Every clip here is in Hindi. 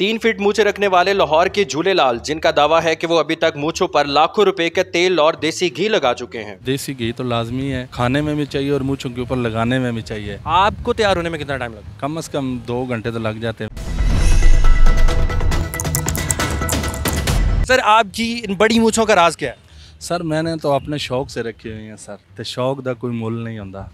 तीन फीट मूछे रखने वाले लाहौर के झूलेलाल जिनका दावा है कि वो अभी तक मूछों पर लाखों रुपए के तेल और देसी घी लगा चुके हैं देसी घी तो लाजमी है खाने में भी चाहिए और मूछों के ऊपर लगाने में भी चाहिए आपको तैयार होने में कितना टाइम लगता कम अज कम दो घंटे तो लग जाते हैं सर आपकी इन बड़ी मूछों का राज क्या है सर मैंने तो अपने शौक से रखी हुई हैं सर तो शौक का कोई मुल नहीं होता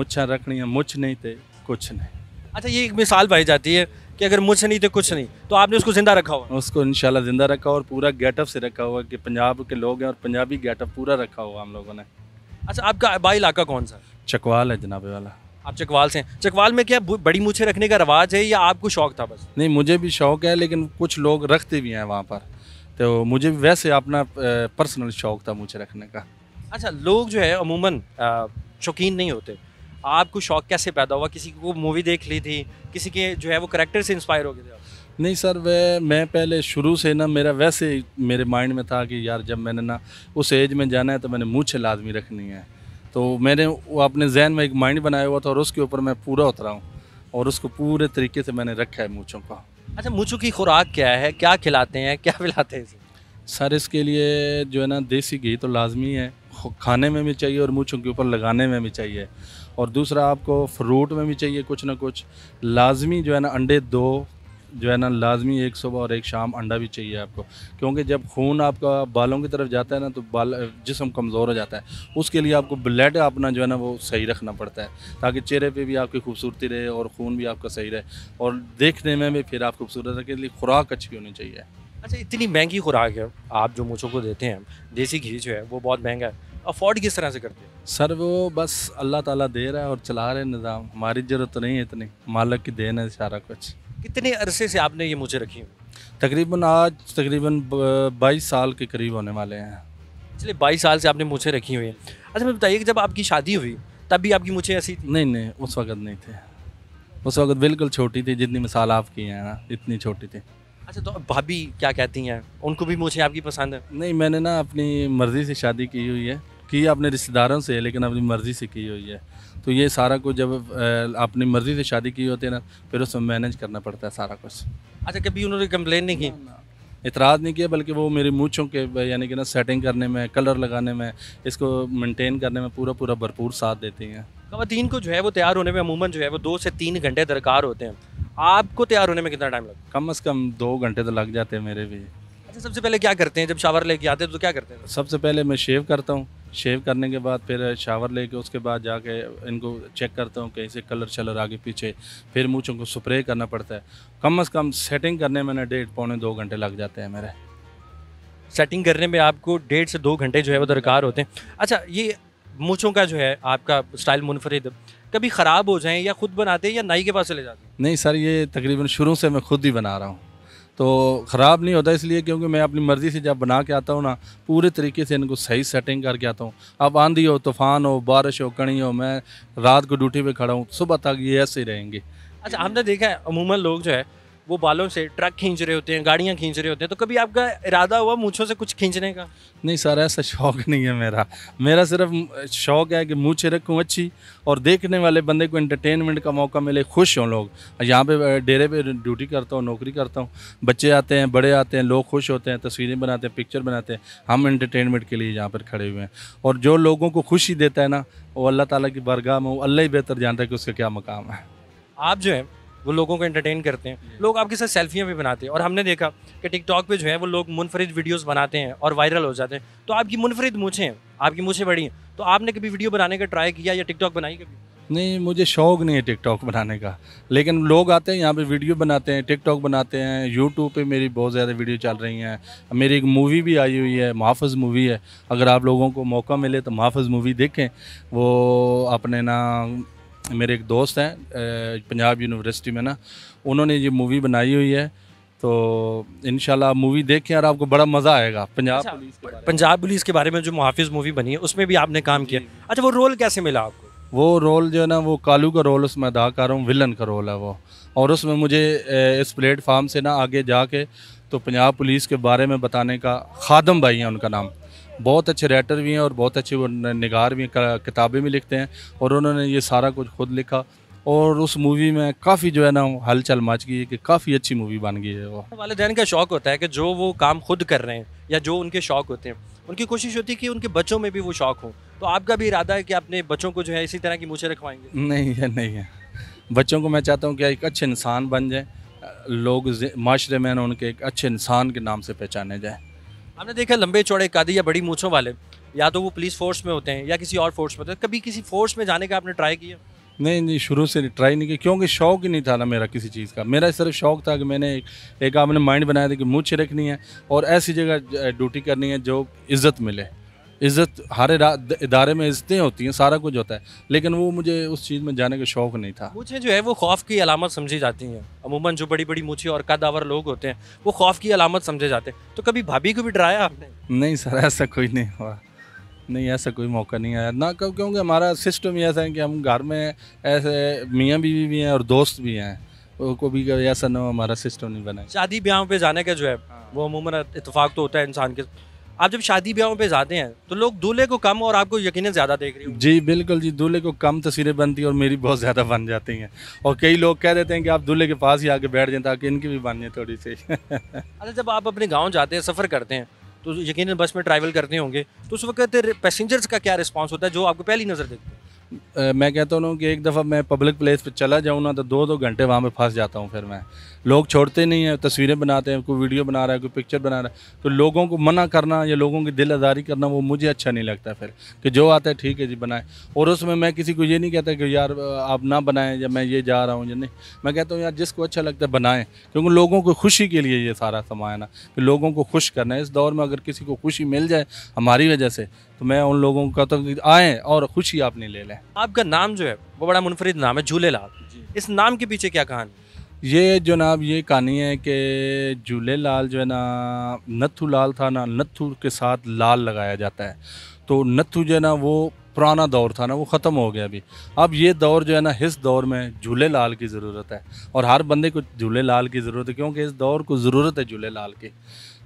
मुछा रखनी है मुछ नहीं थे कुछ नहीं अच्छा ये एक मिसाल पाई जाती है कि अगर मुझसे नहीं तो कुछ नहीं तो आपने उसको जिंदा रखा हुआ उसको इन जिंदा रखा और पूरा गेटअप से रखा हुआ कि पंजाब के लोग हैं और पंजाबी गेटअप पूरा रखा हुआ हम लोगों ने अच्छा आपका आबाई इलाका कौन सा चकवाल है जनाबे वाला आप चकवाल से हैं चकवाल में क्या बड़ी मूछे रखने का रवाज है या आपको शौक था बस नहीं मुझे भी शौक है लेकिन कुछ लोग रखते भी हैं वहाँ पर तो मुझे भी वैसे अपना पर्सनल शौक था मूछे रखने का अच्छा लोग जो है अमूमन शौकीन नहीं होते आपको शौक कैसे पैदा हुआ किसी को मूवी देख ली थी किसी के जो है वो करेक्टर से इंस्पायर हो गए थे नहीं सर वह मैं पहले शुरू से ना मेरा वैसे मेरे माइंड में था कि यार जब मैंने ना उस एज में जाना है तो मैंने मूछे लाजमी रखनी है तो मैंने वो अपने जहन में एक माइंड बनाया हुआ था और उसके ऊपर मैं पूरा उतरा हूँ और उसको पूरे तरीके से मैंने रखा है मूँछों का अच्छा मूँछों की खुराक क्या है क्या खिलाते हैं क्या पिलाते हैं सर इसके लिए जो है ना देसी घी तो लाजमी है खाने में भी चाहिए और मूँछों के ऊपर लगाने में भी चाहिए और दूसरा आपको फ्रूट में भी चाहिए कुछ ना कुछ लाजमी जो है ना अंडे दो जो है ना लाजमी एक सुबह और एक शाम अंडा भी चाहिए आपको क्योंकि जब खून आपका बालों की तरफ जाता है ना तो बाल जिसम कमज़ोर हो जाता है उसके लिए आपको ब्लड अपना जो है ना वो सही रखना पड़ता है ताकि चेहरे पे भी आपकी खूबसूरती रहे और खून भी आपका सही रहे और देखने में भी फिर आप खूबसूरत रखें खुराक अच्छी होनी चाहिए अच्छा इतनी महंगी खुराक है आप जो मुझको देते हैं देसी घी जो है वो बहुत महंगा है अफोर्ड किस तरह से करते हैं सर वो बस अल्लाह ताला दे रहा है और चला रहे निज़ाम हमारी ज़रूरत नहीं है इतनी मालक की देन है सारा कुछ कितने अरसे से आपने ये मुझे रखी तकरीबन आज तकरीबन बाईस साल के करीब होने वाले हैं पिछले बाईस साल से आपने मुझे रखी हुई है अच्छा मैं बताइए कि जब आपकी शादी हुई तब भी आपकी मुझे ऐसी नहीं नहीं उस वक्त नहीं थे उस वक्त बिल्कुल छोटी थी जितनी मिसाल आप की हैं ना इतनी छोटी थी अच्छा तो भाभी क्या कहती हैं उनको भी मुझे आपकी पसंद है नहीं मैंने ना अपनी मर्ज़ी से शादी की हुई है की अपने रिश्तेदारों से लेकिन अपनी मर्ज़ी से की हुई है तो ये सारा कुछ जब अपनी मर्ज़ी से शादी की होती है ना फिर उसमें मैनेज करना पड़ता है सारा कुछ अच्छा कभी उन्होंने कंप्लेन नहीं की इतराज़ नहीं किया बल्कि वो मेरी मूछों के यानी कि ना सेटिंग करने में कलर लगाने में इसको मेंटेन करने में पूरा पूरा भरपूर साथ देती हैं खातन को जो है वो तैयार होने में अमूमन जो है वो दो से तीन घंटे दरकार होते हैं आपको तैयार होने में कितना टाइम लगता है कम अज़ कम दो घंटे तो लग जाते हैं मेरे भी अच्छा सबसे पहले क्या करते हैं जब शावर लेके आते हैं तो क्या करते हैं सबसे पहले मैं शेव करता हूँ शेव करने के बाद फिर शावर लेके उसके बाद जाके इनको चेक करता हूँ कहीं से कलर शलर आगे पीछे फिर मूछों को स्प्रे करना पड़ता है कम अज़ कम सेटिंग करने में ना डेढ़ पौने दो घंटे लग जाते हैं मेरे सेटिंग करने में आपको डेढ़ से दो घंटे जो है वो दरकार होते हैं अच्छा ये मूछों का जो है आपका स्टाइल मुनफरद कभी ख़राब हो जाए या खुद बनाते हैं या नाई के पास चले जाते हैं नहीं सर ये तकरीबन शुरू से मैं खुद ही बना रहा हूँ तो ख़राब नहीं होता इसलिए क्योंकि मैं अपनी मर्ज़ी से जब बना के आता हूँ ना पूरे तरीके से इनको सही सेटिंग करके आता हूँ अब आंधी हो तूफ़ान हो बारिश हो कणी हो मैं रात को ड्यूटी पे खड़ा हूँ सुबह तक ये ऐसे ही रहेंगे अच्छा आपने देखा है अमूमन लोग जो है वो बालों से ट्रक खींच रहे होते हैं गाड़ियाँ खींच रहे होते हैं तो कभी आपका इरादा हुआ मूछों से कुछ खींचने का नहीं सर ऐसा शौक नहीं है मेरा मेरा सिर्फ शौक है कि मूछे रखूँ अच्छी और देखने वाले बंदे को इंटरटेनमेंट का मौका मिले खुश हों लोग यहाँ पे डेरे पे ड्यूटी करता हूँ नौकरी करता हूँ बच्चे आते हैं बड़े आते हैं लोग खुश होते हैं तस्वीरें बनाते हैं पिक्चर बनाते हैं हम इंटरटेनमेंट के लिए यहाँ पर खड़े हुए हैं और जो लोगों को खुशी देता है ना वो अल्लाह ताला की बरगाह में वो अल्लाह ही बेहतर जानता है कि उसका क्या मकाम है आप जो है वो लोगों को एंटरटेन करते हैं लोग आपके साथ सेल्फियाँ भी बनाते हैं और हमने देखा कि टिकटॉक पे जो है वो लोग मुनफरद वीडियोस बनाते हैं और वायरल हो जाते हैं तो आपकी मुनफरद मूछें हैं आपकी मूछें बड़ी हैं तो आपने कभी वीडियो बनाने का ट्राई किया या टिकटॉक बनाई कभी नहीं मुझे शौक नहीं है टिकटॉक बनाने का लेकिन लोग आते हैं यहाँ पे वीडियो बनाते हैं टिकटॉक बनाते हैं यूट्यूब पे मेरी बहुत ज़्यादा वीडियो चल रही हैं मेरी एक मूवी भी आई हुई है महाफज़ मूवी है अगर आप लोगों को मौका मिले तो महाफज़ मूवी देखें वो अपने ना मेरे एक दोस्त हैं पंजाब यूनिवर्सिटी में ना उन्होंने ये मूवी बनाई हुई है तो इन मूवी देखें और आपको बड़ा मज़ा आएगा पंजाब अच्छा, पंजाब पुलिस के बारे में जो मुहाफिज मूवी बनी है उसमें भी आपने काम किया अच्छा वो रोल कैसे मिला आपको वो रोल जो है ना वो कालू का रोल उसमें अदा कर रहा हूँ विलन का रोल है वो और उसमें मुझे इस प्लेटफार्म से ना आगे जाके तो पंजाब पुलिस के बारे में बताने का खादम भाई हैं उनका नाम बहुत अच्छे राइटर भी हैं और बहुत अच्छे वो निगार भी किताबें भी लिखते हैं और उन्होंने ये सारा कुछ खुद लिखा और उस मूवी में काफ़ी जो है ना हलचल मच गई है कि काफ़ी अच्छी मूवी बन गई है वो वालदेन का शौक़ होता है कि जो वो काम खुद कर रहे हैं या जो उनके शौक़ होते हैं उनकी कोशिश होती है कि उनके बच्चों में भी वो शौक़ हो तो आपका भी इरादा है कि अपने बच्चों को जो है इसी तरह की मूछें रखवाएंगे नहीं है नहीं है बच्चों को मैं चाहता हूँ कि एक अच्छे इंसान बन जाए लोग माशरे में उनके एक अच्छे इंसान के नाम से पहचाने जाए हमने देखा लंबे चौड़े कादी या बड़ी मूछों वाले या तो वो पुलिस फोर्स में होते हैं या किसी और फोर्स में होते हैं कभी किसी फोर्स में जाने का आपने ट्राई किया नहीं नहीं शुरू से ट्राई नहीं किया क्योंकि शौक ही नहीं था ना मेरा किसी चीज़ का मेरा सिर्फ शौक था कि मैंने एक एक आपने माइंड बनाया था कि मुझे रखनी है और ऐसी जगह ड्यूटी करनी है जो इज़्ज़त मिले इज़्ज़त हर इदारे में इज़्ज़तें होती हैं सारा कुछ होता है लेकिन वो मुझे उस चीज़ में जाने का शौक नहीं था मुझे जो है वो खौफ की अलामत समझी जाती हैं अमूमन जो बड़ी बड़ी मूछे और कदावर लोग होते हैं वो खौफ की अलामत समझे जाते हैं तो कभी भाभी को भी डराया आपने नहीं सर ऐसा कोई नहीं हुआ नहीं ऐसा कोई मौका नहीं आया ना कब क्योंकि हमारा सिस्टम ऐसा है कि हम घर में ऐसे मियाँ बीवी भी हैं और दोस्त भी हैं को भी ऐसा ना हमारा सिस्टम नहीं बना शादी ब्याह पे जाने का जो है हाँ। वो अमूमन इतफाक़ तो होता है इंसान के आप जब शादी ब्याहों पे जाते हैं तो लोग दूल्हे को कम और आपको यकीन ज़्यादा देख रहे हैं जी बिल्कुल जी दूल्हे को कम तस्वीरें बनती हैं और मेरी बहुत ज़्यादा बन जाती हैं और कई लोग कह देते हैं कि आप दूल्हे के पास ही आके बैठ जाए ताकि इनकी भी बन जाए थोड़ी सी अच्छा जब आप अपने गाँव जाते हैं सफ़र करते हैं तो यकीन बस में ट्रैवल करते होंगे तो उस वक्त पैसेंजर्स का क्या रिस्पॉन्स होता है जो आपको पहली नज़र देखते हैं मैं कहता हूँ कि एक दफ़ा मैं पब्लिक प्लेस पे चला जाऊँ ना तो दो दो घंटे वहाँ पे फंस जाता हूँ फिर मैं लोग छोड़ते नहीं हैं तस्वीरें बनाते हैं कोई वीडियो बना रहा है कोई पिक्चर बना रहा है तो लोगों को मना करना या लोगों की दिल आज़ारी करना वो मुझे अच्छा नहीं लगता फिर कि जो आता है ठीक है जी बनाए और उसमें मैं किसी को ये नहीं कहता कि यार आप ना बनाएं या मैं ये जा रहा हूँ या नहीं मैं कहता हूँ यार जिसको अच्छा लगता है बनाएँ क्योंकि लोगों को खुशी के लिए ये सारा समाया ना कि लोगों को खुश करना है इस दौर में अगर किसी को खुशी मिल जाए हमारी वजह से तो मैं उन लोगों का तो आए और खुशी आपने ले लें आपका नाम जो है वो बड़ा मुनफरद नाम है झूले लाल इस नाम के पीछे क्या कहानी ये जनाब ये कहानी है कि झूले लाल जो है ना नत्थू लाल था ना नत्थू के साथ लाल लगाया जाता है तो नत्थू जो है ना वो पुराना दौर था ना वो ख़त्म हो गया अभी अब ये दौर जो है ना इस दौर में झूले लाल की ज़रूरत है और हर बंदे को झूले लाल की ज़रूरत है क्योंकि इस दौर को ज़रूरत है झूले लाल की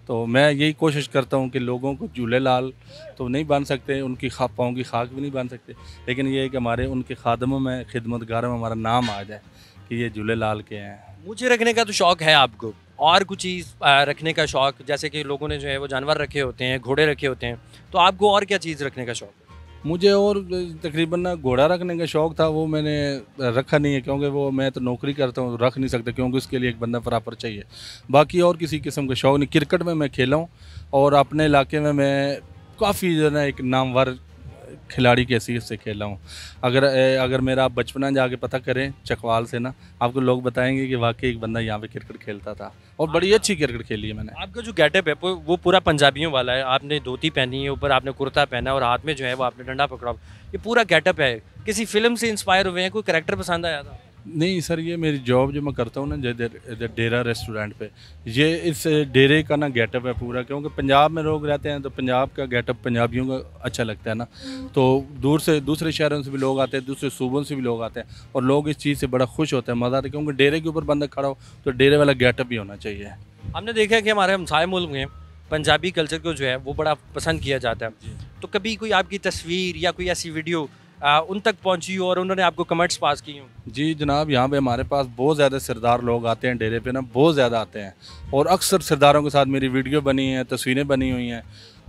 तो मैं यही कोशिश करता हूँ कि लोगों को झूले लाल तो नहीं बांध सकते उनकी खा पाँव की खाक भी नहीं बन सकते लेकिन ये है कि हमारे उनके खादमों में खिदमतगारों में हमारा नाम आ जाए कि ये झूले लाल के हैं मुझे रखने का तो शौक़ है आपको और कुछ चीज़ रखने का शौक़ जैसे कि लोगों ने जो है वो जानवर रखे होते हैं घोड़े रखे होते हैं तो आपको और क्या चीज़ रखने का शौक़ है मुझे और तकरीबन घोड़ा रखने का शौक़ था वो मैंने रखा नहीं है क्योंकि वो मैं तो नौकरी करता हूँ रख नहीं सकता क्योंकि उसके लिए एक बंदा बराबर चाहिए बाकी और किसी किस्म का शौक़ नहीं क्रिकेट में मैं खेला हूँ और अपने इलाके में मैं काफ़ी जो है ना एक नामवर खिलाड़ी की हैसीत से खेला हूँ अगर अगर मेरा आप बचपना जाके पता करें चकवाल से ना आपको लोग बताएंगे कि वाकई एक बंदा यहाँ पे क्रिकेट खेलता था और बड़ी हाँ। अच्छी क्रिकेट खेली है मैंने आपका जो गेटअप है वो पूरा पंजाबियों वाला है आपने धोती पहनी है ऊपर आपने कुर्ता पहना और हाथ में जो है वो आपने डंडा पकड़ा ये पूरा गेटअप है किसी फिल्म से इंस्पायर हुए हैं कोई करेक्टर पसंद आया था नहीं सर ये मेरी जॉब जो मैं करता हूँ ना इधर डेरा रेस्टोरेंट पे ये इस डेरे का ना गेटअप है पूरा क्योंकि पंजाब में लोग रहते हैं तो पंजाब का गेटअप पंजाबियों का अच्छा लगता है ना हम्म। तो दूर से दूसरे शहरों से भी लोग आते हैं दूसरे सूबों से भी लोग आते हैं और लोग इस चीज़ से बड़ा खुश होते हैं मज़ा आता है क्योंकि डेरे के ऊपर बंदा खड़ा हो तो डेरे वाला गेटअप भी होना चाहिए हमने देखा कि हमारे हमसाए मुल्क में पंजाबी कल्चर को जो है वो बड़ा पसंद किया जाता है तो कभी कोई आपकी तस्वीर या कोई ऐसी वीडियो आ, उन तक पहुंची हो और उन्होंने आपको कमेंट्स पास की हों जी जनाब यहाँ पे हमारे पास बहुत ज़्यादा सरदार लोग आते हैं डेरे पे ना बहुत ज़्यादा आते हैं और अक्सर सरदारों के साथ मेरी वीडियो बनी है तस्वीरें बनी हुई हैं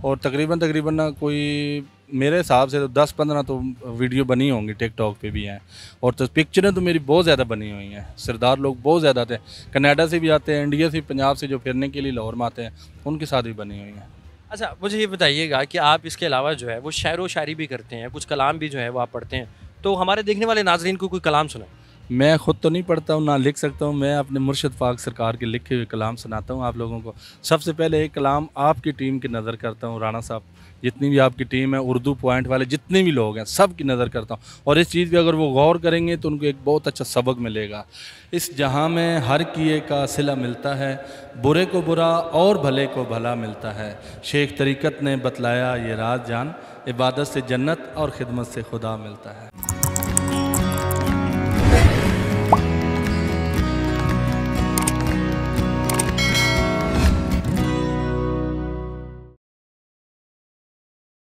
और तकरीबन तकरीबन ना कोई मेरे हिसाब से तो दस पंद्रह तो वीडियो बनी होंगी टिकटॉक पे भी हैं और तो पिक्चरें तो मेरी बहुत ज़्यादा बनी हुई हैं सरदार लोग बहुत ज़्यादा आते हैं कनाडा से भी आते हैं इंडिया से पंजाब से जो फिरने के लिए लाहौर में आते हैं उनके साथ भी बनी हुई हैं अच्छा मुझे ये बताइएगा कि आप इसके अलावा जो है वो शायर व शायरी भी करते हैं कुछ कलाम भी जो है वो आप पढ़ते हैं तो हमारे देखने वाले नाजरन को कोई कलाम सुनाए मैं ख़ुद तो नहीं पढ़ता हूँ ना लिख सकता हूँ मैं अपने मुर्शद पाक सरकार के लिखे हुए कलाम सुनाता हूँ आप लोगों को सबसे पहले एक कलाम आपकी टीम की नज़र करता हूँ राणा साहब जितनी भी आपकी टीम है उर्दू पॉइंट वाले जितने भी लोग हैं सब की नज़र करता हूँ और इस चीज़ पर अगर वो गौर करेंगे तो उनको एक बहुत अच्छा सबक मिलेगा इस जहाँ में हर किए का सिला मिलता है बुरे को बुरा और भले को भला मिलता है शेख तरीक़त ने बतलाया ये राज जान इबादत से जन्नत और ख़िदमत से खुदा मिलता है